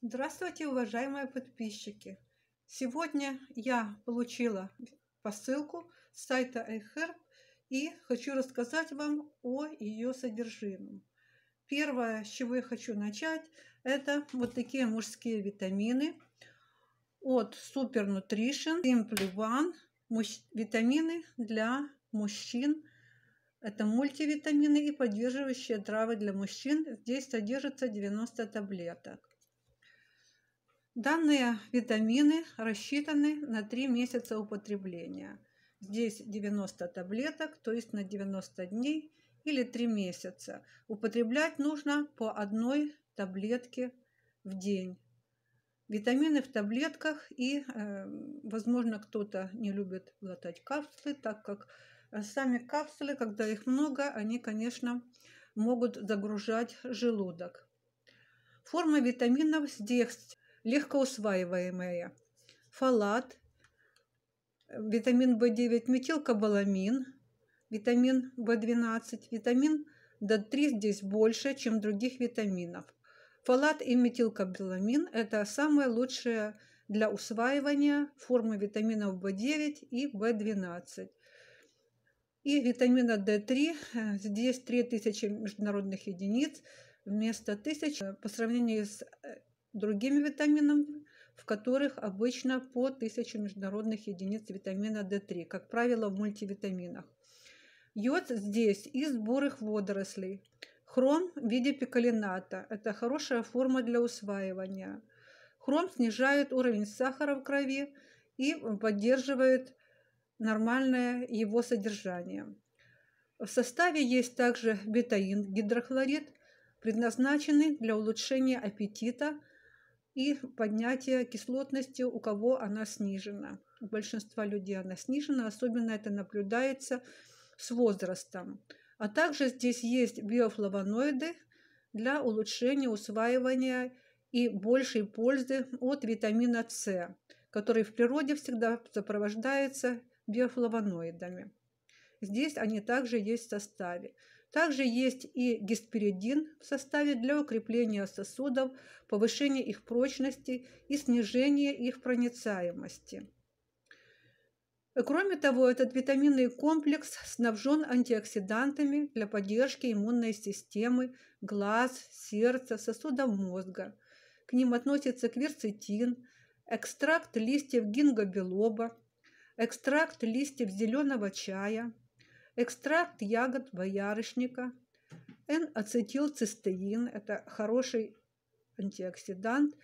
Здравствуйте, уважаемые подписчики! Сегодня я получила посылку с сайта iHerb и хочу рассказать вам о ее содержимом. Первое, с чего я хочу начать, это вот такие мужские витамины от Super Nutrition Simply One. Витамины для мужчин. Это мультивитамины и поддерживающие травы для мужчин. Здесь содержится 90 таблеток. Данные витамины рассчитаны на 3 месяца употребления. Здесь 90 таблеток, то есть на 90 дней или 3 месяца. Употреблять нужно по одной таблетке в день. Витамины в таблетках и, э, возможно, кто-то не любит глотать капсулы, так как э, сами капсулы, когда их много, они, конечно, могут загружать желудок. Форма витаминов здесь легкоусваиваемые. Фалат, витамин В9, метилкобаламин, витамин В12, витамин D3 здесь больше, чем других витаминов. Фалат и метилкобаламин – это самые лучшие для усваивания формы витаминов В9 и В12. И витамина D3 здесь 3000 международных единиц вместо 1000 по сравнению с э, другими витаминами, в которых обычно по 1000 международных единиц витамина D3, как правило, в мультивитаминах. Йод здесь из бурых водорослей. Хром в виде пикалината – это хорошая форма для усваивания. Хром снижает уровень сахара в крови и поддерживает нормальное его содержание. В составе есть также бетаин-гидрохлорид, предназначенный для улучшения аппетита, и поднятие кислотности, у кого она снижена. У большинства людей она снижена, особенно это наблюдается с возрастом. А также здесь есть биофлавоноиды для улучшения усваивания и большей пользы от витамина С, который в природе всегда сопровождается биофлавоноидами. Здесь они также есть в составе. Также есть и гисперидин в составе для укрепления сосудов, повышения их прочности и снижения их проницаемости. Кроме того, этот витаминный комплекс снабжен антиоксидантами для поддержки иммунной системы, глаз, сердца, сосудов мозга. К ним относятся кверцетин, экстракт листьев гинго экстракт листьев зеленого чая – экстракт ягод боярышника, N-ацетилцистеин – это хороший антиоксидант,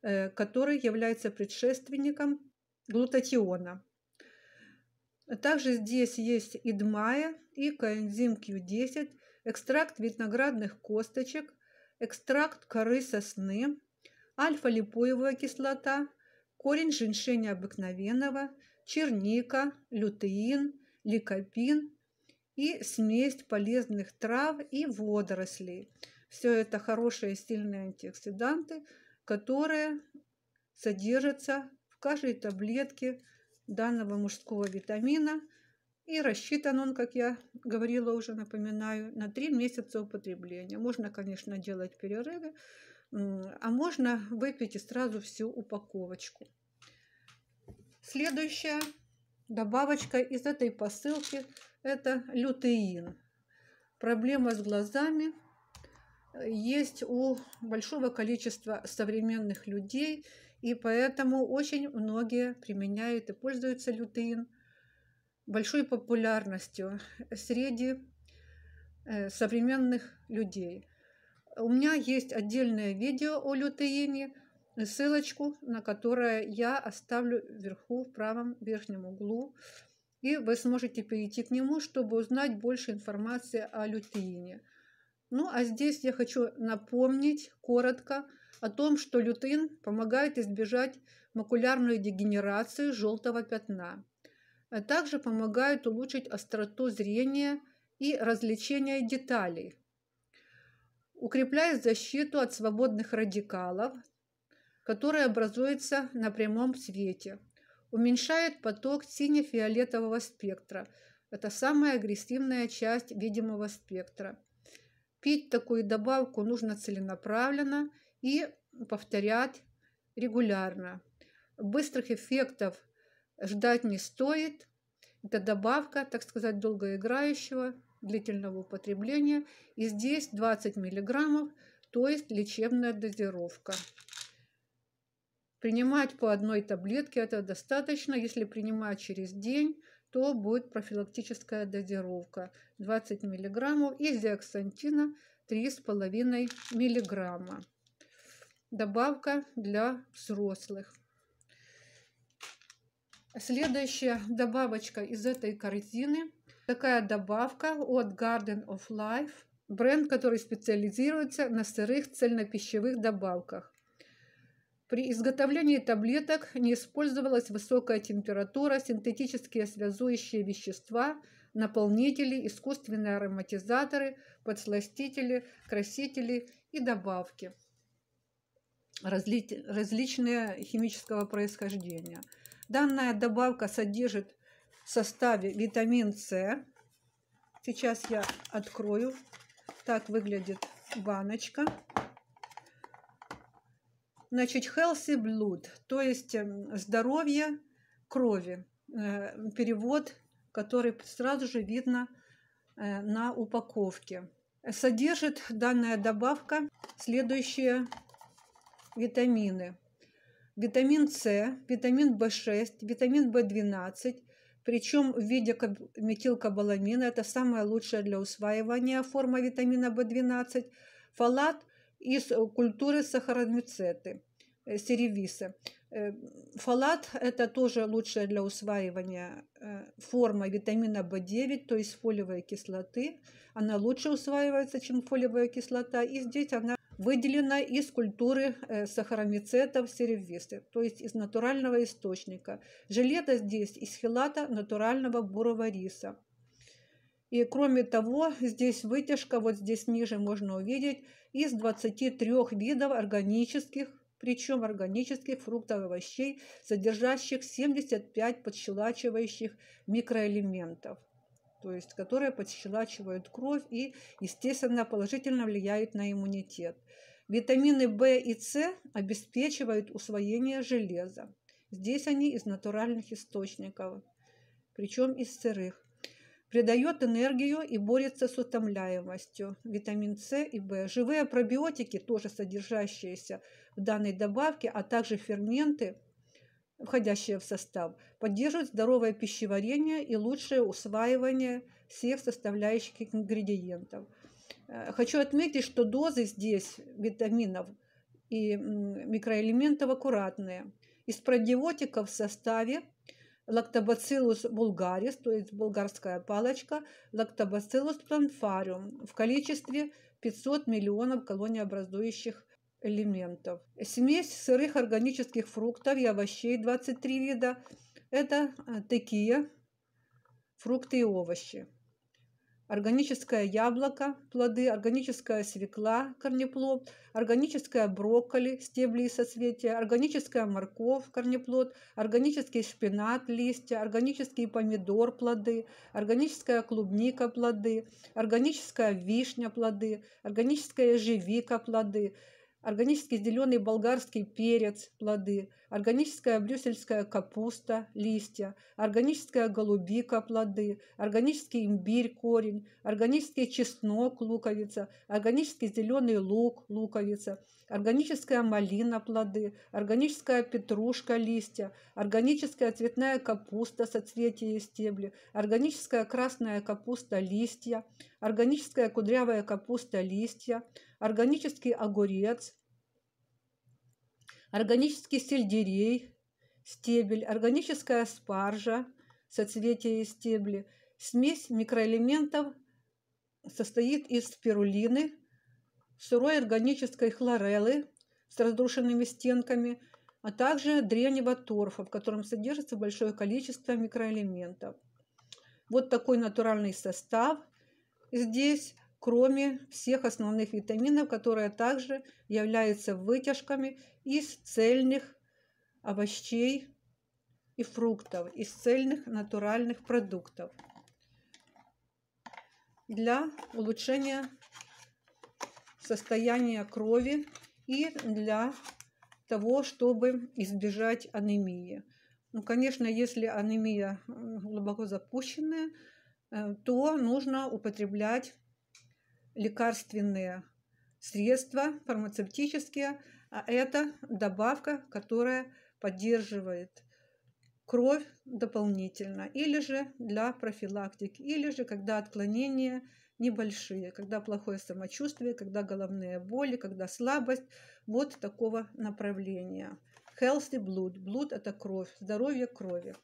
э, который является предшественником глутатиона. Также здесь есть идмая и коэнзим Q10, экстракт виноградных косточек, экстракт коры сосны, альфа-липоевая кислота, корень женьшеня обыкновенного, черника, лютеин, ликопин и смесь полезных трав и водорослей. Все это хорошие сильные антиоксиданты, которые содержатся в каждой таблетке данного мужского витамина. И рассчитан он, как я говорила уже, напоминаю, на 3 месяца употребления. Можно, конечно, делать перерывы, а можно выпить и сразу всю упаковочку. Следующая добавочка из этой посылки – это лютеин. Проблема с глазами есть у большого количества современных людей, и поэтому очень многие применяют и пользуются лютеин большой популярностью среди э, современных людей. У меня есть отдельное видео о лютеине, ссылочку на которое я оставлю вверху в правом верхнем углу и вы сможете перейти к нему, чтобы узнать больше информации о лютеине. Ну а здесь я хочу напомнить коротко о том, что лютеин помогает избежать макулярную дегенерацию желтого пятна, а также помогает улучшить остроту зрения и различение деталей, укрепляет защиту от свободных радикалов, которые образуются на прямом свете – уменьшает поток сине-фиолетового спектра. Это самая агрессивная часть видимого спектра. Пить такую добавку нужно целенаправленно и повторять регулярно. Быстрых эффектов ждать не стоит. Это добавка, так сказать, долгоиграющего, длительного употребления. И здесь 20 миллиграммов, то есть лечебная дозировка. Принимать по одной таблетке это достаточно. Если принимать через день, то будет профилактическая дозировка 20 мг и зиоксантина 3,5 мг. Добавка для взрослых. Следующая добавочка из этой корзины. Такая добавка от Garden of Life. Бренд, который специализируется на сырых цельнопищевых добавках. При изготовлении таблеток не использовалась высокая температура, синтетические связующие вещества, наполнители, искусственные ароматизаторы, подсластители, красители и добавки разли... различные химического происхождения. Данная добавка содержит в составе витамин С. Сейчас я открою. Так выглядит баночка. Значит, healthy blood, то есть эм, здоровье крови. Э, перевод, который сразу же видно э, на упаковке. Содержит данная добавка следующие витамины. Витамин С, витамин В6, витамин В12, причем в виде метилкобаламина, это самая лучшая для усваивания форма витамина В12, фолат – из э, культуры сахаромицеты, э, серевисы. Э, фалат – это тоже лучшая для усваивания форма витамина В9, то есть фолиевой кислоты. Она лучше усваивается, чем фолиевая кислота, и здесь она выделена из культуры сахаромицетов серевисты, то есть из натурального источника. Железо здесь из хилата натурального бурого риса. И кроме того, здесь вытяжка, вот здесь ниже можно увидеть, из 23 видов органических, причем органических фруктов и овощей, содержащих 75 подщелачивающих микроэлементов то есть которые подщелачивают кровь и, естественно, положительно влияют на иммунитет. Витамины В и С обеспечивают усвоение железа. Здесь они из натуральных источников, причем из сырых придает энергию и борется с утомляемостью, витамин С и В. Живые пробиотики, тоже содержащиеся в данной добавке, а также ферменты, входящие в состав, поддерживают здоровое пищеварение и лучшее усваивание всех составляющих ингредиентов. Э, хочу отметить, что дозы здесь витаминов и микроэлементов аккуратные. Из пробиотиков в составе Lactobacillus bulgaris, то есть болгарская палочка, Lactobacillus planfarium в количестве 500 миллионов колониеобразующих элементов. Смесь сырых органических фруктов и овощей 23 вида – это э, такие фрукты и овощи органическое яблоко, плоды, органическая свекла, корнеплод, органическая брокколи, стебли и соцветия, органическая морковь, корнеплод, органический шпинат, листья, органический помидор, плоды, органическая клубника, плоды, органическая вишня, плоды, органическая ежевика, плоды, органический зеленый болгарский перец, плоды, органическая брюссельская капуста, листья, органическая голубика, плоды, органический имбирь, корень, органический чеснок, луковица, органический зеленый лук, луковица, органическая малина, плоды, органическая петрушка, листья, органическая цветная капуста, соцветия и стебли, органическая красная капуста, листья, органическая кудрявая капуста, листья – органический огурец, органический сельдерей, стебель, органическая спаржа, соцветия и стебли. Смесь микроэлементов состоит из спирулины, сырой органической хлореллы с разрушенными стенками, а также древнего торфа, в котором содержится большое количество микроэлементов. Вот такой натуральный состав. Здесь кроме всех основных витаминов, которые также являются вытяжками из цельных овощей и фруктов, из цельных натуральных продуктов для улучшения состояния крови и для того, чтобы избежать анемии. Ну, конечно, если анемия глубоко запущенная, э, то нужно употреблять лекарственные средства фармацевтические, а это добавка, которая поддерживает кровь дополнительно, или же для профилактики, или же когда отклонения небольшие, когда плохое самочувствие, когда головные боли, когда слабость, вот такого направления. Healthy blood. Blood – это кровь, здоровье крови.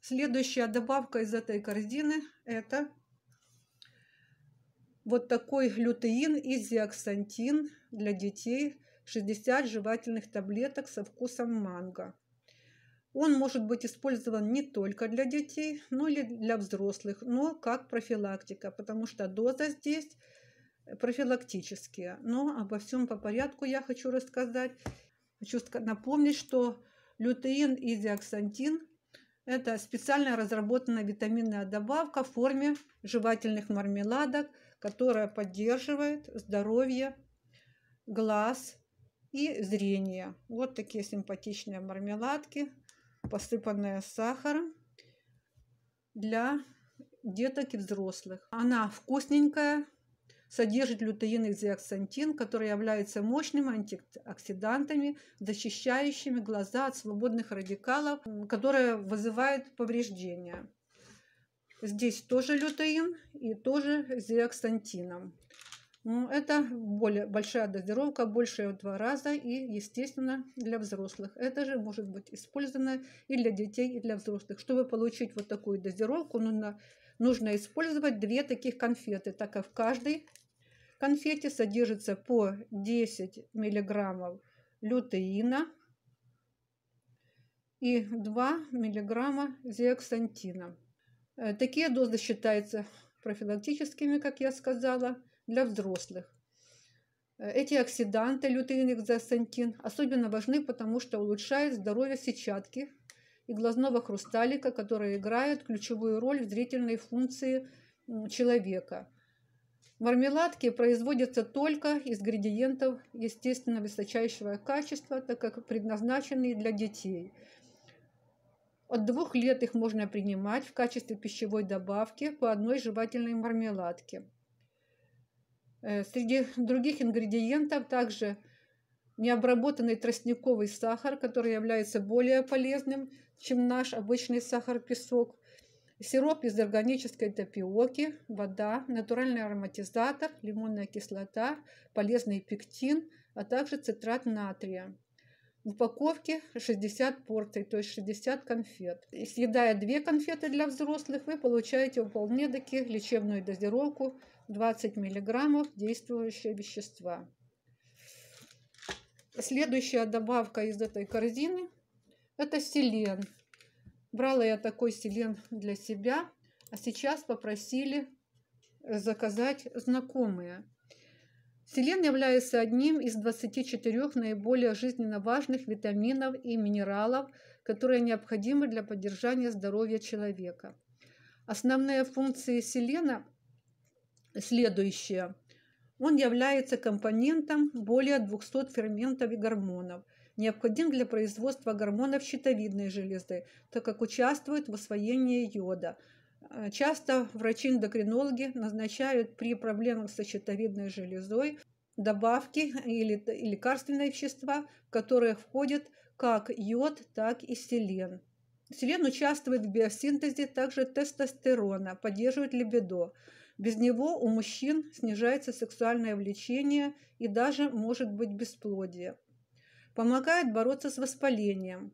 Следующая добавка из этой корзины – это вот такой глютеин и зиаксантин для детей, 60 жевательных таблеток со вкусом манго. Он может быть использован не только для детей, но и для взрослых, но как профилактика, потому что доза здесь профилактические. Но обо всем по порядку я хочу рассказать. Хочу напомнить, что лютеин и зиаксантин – это специально разработанная витаминная добавка в форме жевательных мармеладок – которая поддерживает здоровье глаз и зрение. Вот такие симпатичные мармеладки, посыпанные сахаром для деток и взрослых. Она вкусненькая, содержит лютеин и зеаксантин, которые являются мощными антиоксидантами, защищающими глаза от свободных радикалов, которые вызывают повреждения. Здесь тоже лютеин и тоже зиаксантином. Но ну, это более большая дозировка, больше в два раза и, естественно, для взрослых. Это же может быть использовано и для детей, и для взрослых. Чтобы получить вот такую дозировку, нужно, нужно использовать две таких конфеты, так как в каждой конфете содержится по 10 миллиграммов лютеина и 2 миллиграмма зиаксантина. Э, такие дозы считаются профилактическими, как я сказала, для взрослых. Э, эти оксиданты, лютеин, экзосантин, особенно важны, потому что улучшают здоровье сетчатки и глазного хрусталика, которые играют ключевую роль в зрительной функции человека. Мармеладки производятся только из ингредиентов естественно высочайшего качества, так как предназначены для детей – от двух лет их можно принимать в качестве пищевой добавки по одной жевательной мармеладке. Э, среди других ингредиентов также необработанный тростниковый сахар, который является более полезным, чем наш обычный сахар-песок, сироп из органической тапиоки, вода, натуральный ароматизатор, лимонная кислота, полезный пектин, а также цитрат натрия. В упаковке 60 порций, то есть 60 конфет. съедая 2 конфеты для взрослых, вы получаете вполне-таки лечебную дозировку 20 мг действующего вещества. Следующая добавка из этой корзины – это селен. Брала я такой селен для себя, а сейчас попросили заказать знакомые – Селен является одним из 24 наиболее жизненно важных витаминов и минералов, которые необходимы для поддержания здоровья человека. Основные функции селена следующие. Он является компонентом более 200 ферментов и гормонов – необходим для производства гормонов щитовидной железы, так как участвует в освоении йода. Э, часто врачи-эндокринологи назначают при проблемах со щитовидной железой добавки или лекарственные вещества, в которые входят как йод, так и селен. Селен участвует в биосинтезе также тестостерона, поддерживает либидо. Без него у мужчин снижается сексуальное влечение и даже может быть бесплодие. Помогает бороться с воспалением.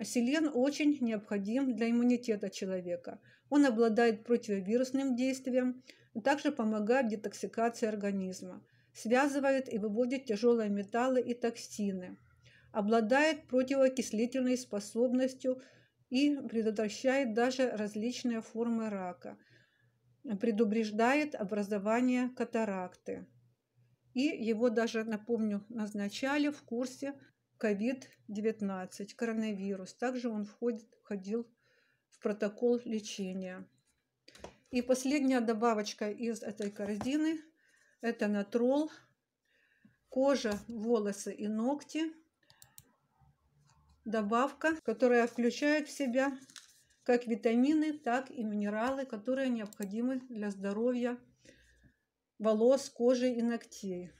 Селен очень необходим для иммунитета человека – он обладает противовирусным действием, также помогает детоксикации организма, связывает и выводит тяжелые металлы и токсины, обладает противоокислительной способностью и предотвращает даже различные формы рака, предупреждает образование катаракты. И его даже, напомню, назначали в курсе COVID-19, коронавирус. Также он входит, входил протокол лечения. И последняя добавочка из этой корзины – это натрол, кожа, волосы и ногти. Добавка, которая включает в себя как витамины, так и минералы, которые необходимы для здоровья волос, кожи и ногтей.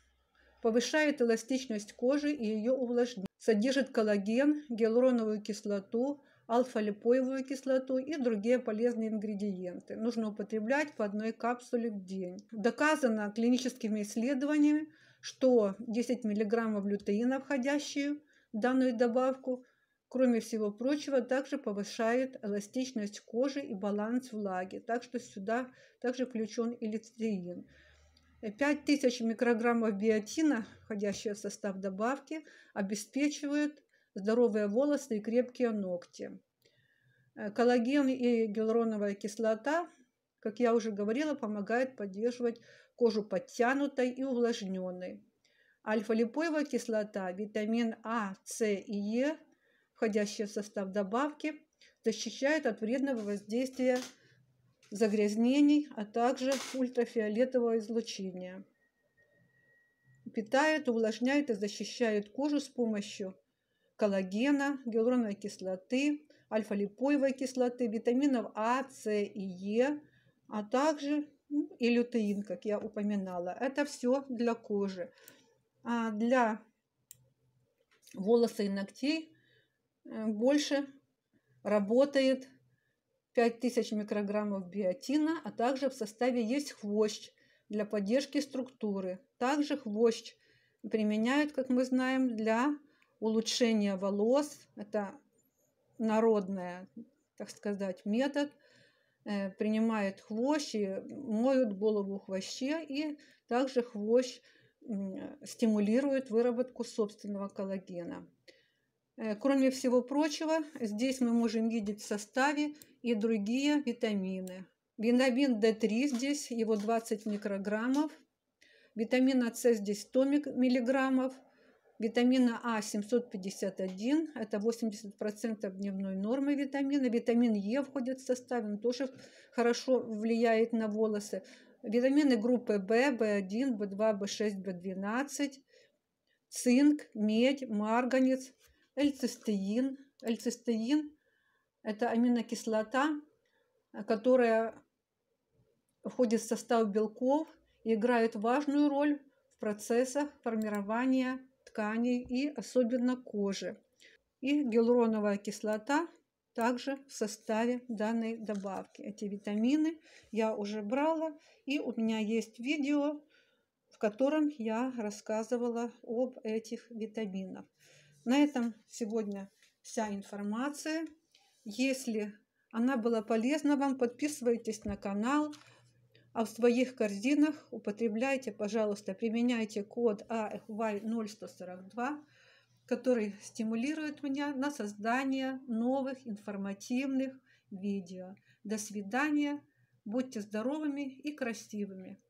Повышает эластичность кожи и ее увлажнение Содержит коллаген, гиалуроновую кислоту, алфа-липоевую кислоту и другие полезные ингредиенты. Нужно употреблять по одной капсуле в день. Доказано клиническими исследованиями, что 10 мг лютеина, входящие в данную добавку, кроме всего прочего, также повышает эластичность кожи и баланс влаги. Так что сюда также включен и лютеин. 5000 микрограммов биотина, входящие в состав добавки, обеспечивают здоровые волосы и крепкие ногти. Э, коллаген и гиалуроновая кислота, как я уже говорила, помогает поддерживать кожу подтянутой и увлажненной. Альфа-липоевая кислота, витамин А, С и Е, входящие в состав добавки, защищают от вредного воздействия загрязнений, а также ультрафиолетового излучения. Питает, увлажняет и защищает кожу с помощью коллагена, гиалуроновой кислоты, альфа-липоевой кислоты, витаминов А, С и Е, а также ну, и лютеин, как я упоминала. Это все для кожи. А для волоса и ногтей э, больше работает 5000 микрограммов биотина, а также в составе есть хвощ для поддержки структуры. Также хвощ применяют, как мы знаем, для улучшение волос. Это народная, так сказать, метод. Э, принимает хвощ и моют голову хвоще. И также хвощ стимулирует выработку собственного коллагена. Э, кроме всего прочего, здесь мы можем видеть в составе и другие витамины. винобин D3 здесь, его 20 микрограммов. Витамина С здесь 100 миллиграммов – Витамина А 751, это 80% дневной нормы витамина. Витамин Е входит в состав, он тоже хорошо влияет на волосы. Витамины группы В, В1, В2, В6, В12, цинк, медь, марганец, эльцистеин. Эльцистеин – это аминокислота, которая входит в состав белков и играет важную роль в процессах формирования тканей и особенно кожи. И гиалуроновая кислота также в составе данной добавки. Эти витамины я уже брала, и у меня есть видео, в котором я рассказывала об этих витаминах. На этом сегодня вся информация. Если она была полезна вам, подписывайтесь на канал. А в своих корзинах употребляйте, пожалуйста, применяйте код AFY0142, а который стимулирует меня на создание новых информативных видео. До свидания, будьте здоровыми и красивыми!